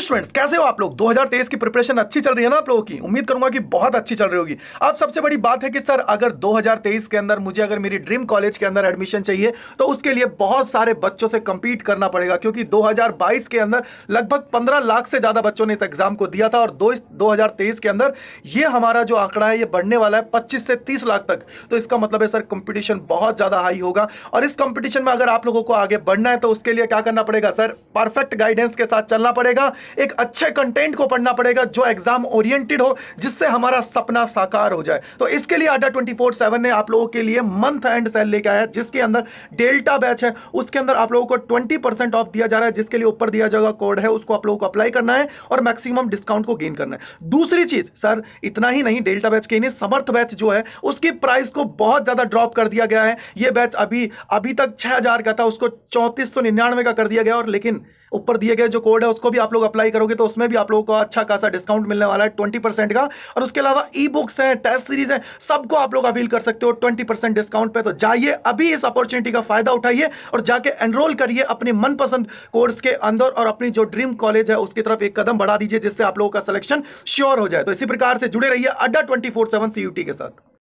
students कैसे हो आप लोग 2023 की प्रिपरेशन अच्छी चल रही है ना आप लोगों की उम्मीद करूंगा कि बहुत अच्छी चल रही होगी अब सबसे बड़ी बात है कि सर अगर 2023 के अंदर मुझे अगर मेरी ड्रीम कॉलेज के अंदर एडमिशन चाहिए तो उसके लिए बहुत सारे बच्चों से कम्पीट करना पड़ेगा क्योंकि दो के अंदर लगभग पंद्रह लाख से ज़्यादा बच्चों ने इस एग्जाम को दिया था और दो दो के अंदर ये हमारा जो आंकड़ा है ये बढ़ने वाला है पच्चीस से तीस लाख तक तो इसका मतलब है सर कॉम्पिटिशन बहुत ज़्यादा हाई होगा और इस कॉम्पिटिशन में अगर आप लोगों को आगे बढ़ना है तो उसके लिए क्या करना पड़ेगा सर परफेक्ट गाइडेंस के साथ चलना पड़ेगा एक अच्छे कंटेंट को पढ़ना पड़ेगा जो एग्जाम ओरिएंटेड हो जिससे हमारा सपना साकार हो जाए तो इसके लिए आडा ट्वेंटी फोर सेवन ने आप लोगों के लिए मंथ एंड सेल लेके आया है जिसके अंदर डेल्टा बैच है उसके अंदर आप लोगों को ट्वेंटी ऑफ दिया जा रहा है जिसके लिए ऊपर दिया जाएगा कोड है उसको आप लोगों को अप्लाई करना है और मैक्सिमम डिस्काउंट को गेन करना है दूसरी चीज सर इतना ही नहीं डेल्टा बैच के नहीं समर्थ बैच जो है उसकी प्राइस को बहुत ज्यादा ड्रॉप कर दिया गया है यह बैच अभी अभी तक छह हजार का था उसको चौंतीस का कर दिया गया और लेकिन ऊपर दिए गए जो कोड है उसको भी आप लोग अप्लाई करोगे तो उसमें भी आप लोगों को अच्छा खासा डिस्काउंट मिलने वाला है ट्वेंटी परसेंट का और उसके अलावा ई बुक्स हैं टेस्ट सीरीज है सबको आप लोग अपील कर सकते हो ट्वेंटी परसेंट डिस्काउंट पर तो जाइए अभी इस अपॉर्चुनिटी का फायदा उठाइए और जाके एनरोल करिए अपने मनपसंद कोर्स के अंदर और अपनी जो ड्रीम कॉलेज है उसकी तरफ एक कदम बढ़ा दीजिए जिससे आप लोगों का सिलेक्शन श्योर हो जाए तो इसी प्रकार से जुड़े रहिए अड्डा ट्वेंटी फोर सेवन के साथ